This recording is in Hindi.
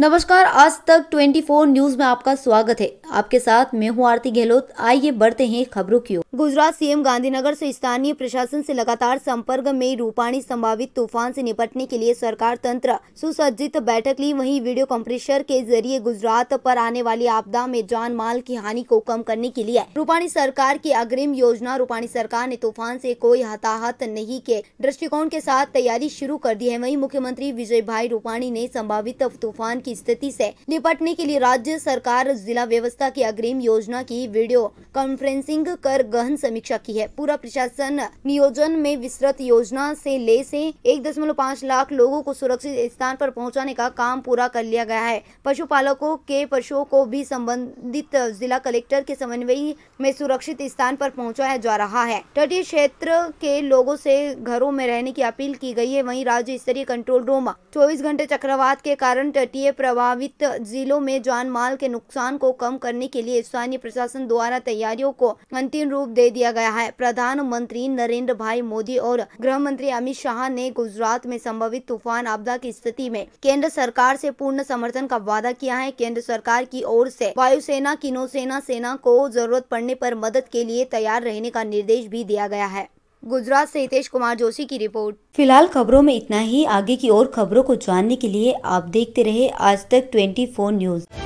नमस्कार आज तक 24 न्यूज में आपका स्वागत है आपके साथ मैं हूँ आरती गहलोत आइए बढ़ते हैं खबरों की गुजरात सीएम गांधीनगर से स्थानीय प्रशासन से लगातार संपर्क में रूपाणी संभावित तूफान से निपटने के लिए सरकार तंत्र सुसज्जित बैठक ली वहीं वीडियो कॉम्प्रेशर के जरिए गुजरात पर आने वाली आपदा में जान माल की हानि को कम करने के लिए रूपाणी सरकार की अग्रिम योजना रूपाणी सरकार ने तूफान से कोई हताहत नहीं के दृष्टिकोण के साथ तैयारी शुरू कर दी है वही मुख्यमंत्री विजय भाई रूपाणी ने संभावित तूफान की स्थिति ऐसी निपटने के लिए राज्य सरकार जिला व्यवस्था की अग्रिम योजना की वीडियो कॉन्फ्रेंसिंग कर गहन समीक्षा की है पूरा प्रशासन नियोजन में विस्तृत योजना से ले से एक दशमलव पाँच लाख लोगों को सुरक्षित स्थान पर पहुंचाने का काम पूरा कर लिया गया है पशुपालकों के पशुओं को भी संबंधित जिला कलेक्टर के समन्वय में सुरक्षित स्थान पर पहुँचाया जा रहा है तटीय क्षेत्र के लोगों से घरों में रहने की अपील की गई है वही राज्य स्तरीय कंट्रोल रूम चौबीस घंटे चक्रवात के कारण तटीय प्रभावित जिलों में जान माल के नुकसान को कम करने के लिए स्थानीय प्रशासन द्वारा तैयारियों को अंतिम रूप दे दिया गया है प्रधानमंत्री नरेंद्र भाई मोदी और गृह मंत्री अमित शाह ने गुजरात में संभवित तूफान आपदा की स्थिति में केंद्र सरकार से पूर्ण समर्थन का वादा किया है केंद्र सरकार की ओर से वायुसेना की नौसेना सेना को जरूरत पड़ने पर मदद के लिए तैयार रहने का निर्देश भी दिया गया है गुजरात से हितेश कुमार जोशी की रिपोर्ट फिलहाल खबरों में इतना ही आगे की और खबरों को जानने के लिए आप देखते रहे आज तक ट्वेंटी न्यूज़